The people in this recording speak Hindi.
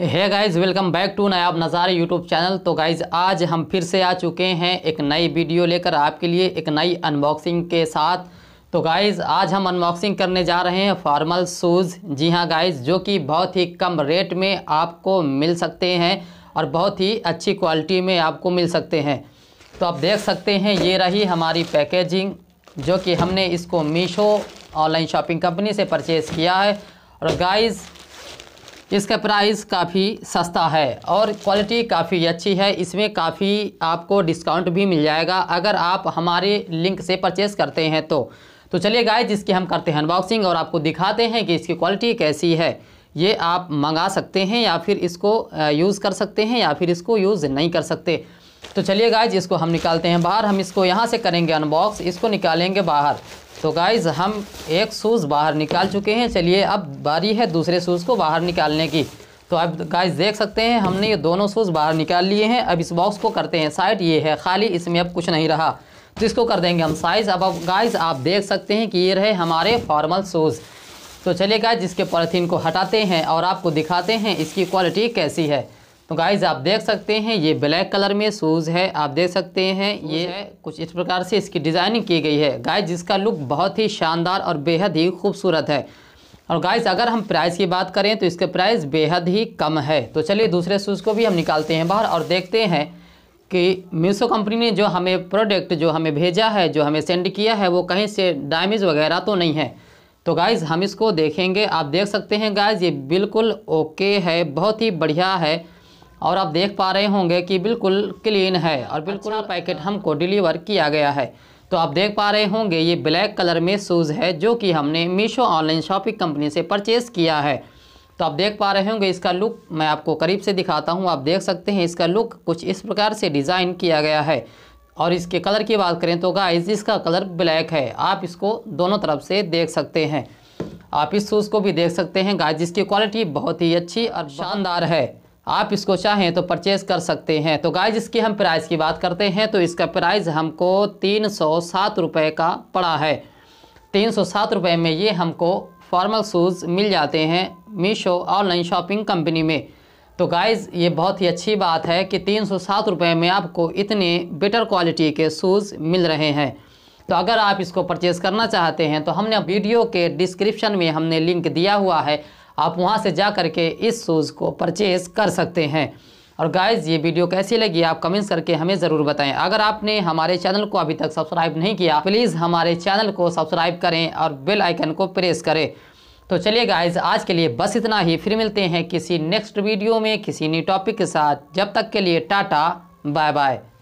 है guys welcome back to Nayab Nazare YouTube channel तो गाइज़ आज हम फिर से आ चुके हैं एक नई वीडियो लेकर आपके लिए एक नई अनबॉक्सिंग के साथ तो गाइज़ आज हम अनबॉक्सिंग करने जा रहे हैं फॉर्मल शूज़ जी हाँ गाइज़ जो कि बहुत ही कम रेट में आपको मिल सकते हैं और बहुत ही अच्छी क्वालिटी में आपको मिल सकते हैं तो आप देख सकते हैं ये रही हमारी पैकेजिंग जो कि हमने इसको मीशो ऑनलाइन शॉपिंग कंपनी से परचेज़ किया है और गाइज़ इसका प्राइस काफ़ी सस्ता है और क्वालिटी काफ़ी अच्छी है इसमें काफ़ी आपको डिस्काउंट भी मिल जाएगा अगर आप हमारे लिंक से परचेस करते हैं तो तो चलिए गाय इसकी हम करते हैं अनबॉक्सिंग और आपको दिखाते हैं कि इसकी क्वालिटी कैसी है ये आप मंगा सकते हैं या फिर इसको यूज़ कर सकते हैं या फिर इसको यूज़ नहीं कर सकते तो चलिए गाइज इसको हम निकालते हैं बाहर हम इसको यहाँ से करेंगे अनबॉक्स इसको निकालेंगे बाहर तो गाइज़ हम एक शूज़ बाहर निकाल चुके हैं चलिए अब बारी है दूसरे शूज़ को बाहर निकालने की तो अब गाइज देख सकते हैं हमने ये दोनों शूज़ बाहर निकाल लिए हैं अब इस बॉक्स को करते हैं साइड ये है खाली इसमें अब कुछ नहीं रहा तो इसको कर देंगे हम साइज़ अब अब गाइज़ आप देख सकते हैं कि ये रहे हमारे फॉर्मल शूज़ तो चलिए गाइज इसके पॉलिथीन को हटाते हैं और आपको दिखाते हैं इसकी क्वालिटी कैसी है तो गाइज आप देख सकते हैं ये ब्लैक कलर में शूज़ है आप देख सकते हैं ये है कुछ इस प्रकार से इसकी डिज़ाइनिंग की गई है गाइज जिसका लुक बहुत ही शानदार और बेहद ही खूबसूरत है और गाइज अगर हम प्राइस की बात करें तो इसके प्राइस बेहद ही कम है तो चलिए दूसरे शूज़ को भी हम निकालते हैं बाहर और देखते हैं कि मीशो कंपनी ने जो हमें प्रोडक्ट जो हमें भेजा है जो हमें सेंड किया है वो कहीं से डैमेज वगैरह तो नहीं है तो गाइज़ हम इसको देखेंगे आप देख सकते हैं गाइज़ ये बिल्कुल ओके है बहुत ही बढ़िया है और आप देख पा रहे होंगे कि बिल्कुल क्लीन है और अच्छा बिल्कुल अच्छा, पैकेट हमको डिलीवर किया गया है तो आप देख पा रहे होंगे ये ब्लैक कलर में शूज़ है जो कि हमने मीशो ऑनलाइन शॉपिंग कंपनी से परचेज़ किया है तो आप देख पा रहे होंगे इसका लुक मैं आपको करीब से दिखाता हूँ आप देख सकते हैं इसका लुक कुछ इस प्रकार से डिज़ाइन किया गया है और इसके कलर की बात करें तो गाइज इसका कलर ब्लैक है आप इसको दोनों तरफ से देख सकते हैं आप इस शूज़ को भी देख सकते हैं गाइज इसकी क्वालिटी बहुत ही अच्छी और शानदार है आप इसको चाहें तो परचेज कर सकते हैं तो गाइज इसकी हम प्राइस की बात करते हैं तो इसका प्राइस हमको तीन सौ सात रुपये का पड़ा है तीन सौ सात रुपये में ये हमको फॉर्मल शूज़ मिल जाते हैं मीशो ऑनलाइन शॉपिंग कंपनी में तो गाइज़ ये बहुत ही अच्छी बात है कि तीन सौ सात रुपये में आपको इतने बेटर क्वालिटी के शूज़ मिल रहे हैं तो अगर आप इसको परचेज़ करना चाहते हैं तो हमने वीडियो के डिस्क्रिप्शन में हमने लिंक दिया हुआ है आप वहाँ से जा करके इस शूज़ को परचेज़ कर सकते हैं और गाइज़ ये वीडियो कैसी लगी आप कमेंट्स करके हमें ज़रूर बताएं अगर आपने हमारे चैनल को अभी तक सब्सक्राइब नहीं किया प्लीज़ हमारे चैनल को सब्सक्राइब करें और बेल आइकन को प्रेस करें तो चलिए गाइज आज के लिए बस इतना ही फिर मिलते हैं किसी नेक्स्ट वीडियो में किसी न्यू टॉपिक के साथ जब तक के लिए टाटा बाय बाय